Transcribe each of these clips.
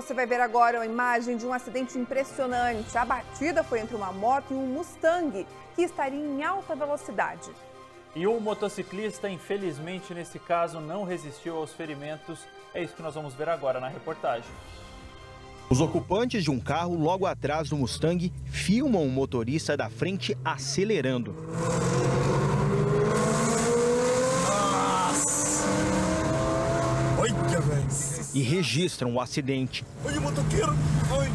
Você vai ver agora a imagem de um acidente impressionante. A batida foi entre uma moto e um Mustang, que estaria em alta velocidade. E o motociclista, infelizmente, nesse caso, não resistiu aos ferimentos. É isso que nós vamos ver agora na reportagem. Os ocupantes de um carro logo atrás do Mustang filmam o motorista da frente acelerando. velho. E registram o acidente. Oi, o motoqueiro. Oi.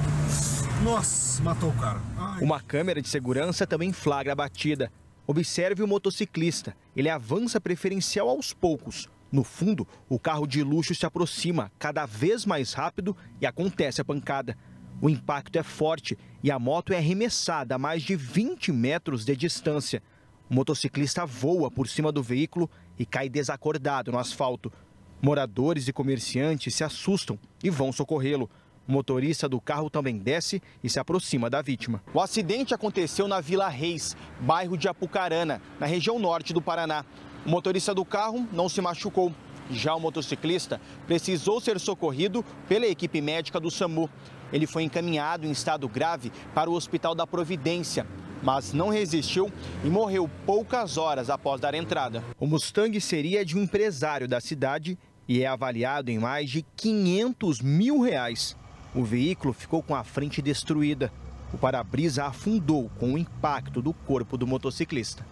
Nossa, matou o cara. Ai. Uma câmera de segurança também flagra a batida. Observe o motociclista. Ele avança preferencial aos poucos. No fundo, o carro de luxo se aproxima cada vez mais rápido e acontece a pancada. O impacto é forte e a moto é arremessada a mais de 20 metros de distância. O motociclista voa por cima do veículo e cai desacordado no asfalto. Moradores e comerciantes se assustam e vão socorrê-lo. O motorista do carro também desce e se aproxima da vítima. O acidente aconteceu na Vila Reis, bairro de Apucarana, na região norte do Paraná. O motorista do carro não se machucou. Já o motociclista precisou ser socorrido pela equipe médica do SAMU. Ele foi encaminhado em estado grave para o Hospital da Providência, mas não resistiu e morreu poucas horas após dar entrada. O Mustang seria de um empresário da cidade e é avaliado em mais de 500 mil reais. O veículo ficou com a frente destruída. O para-brisa afundou com o impacto do corpo do motociclista.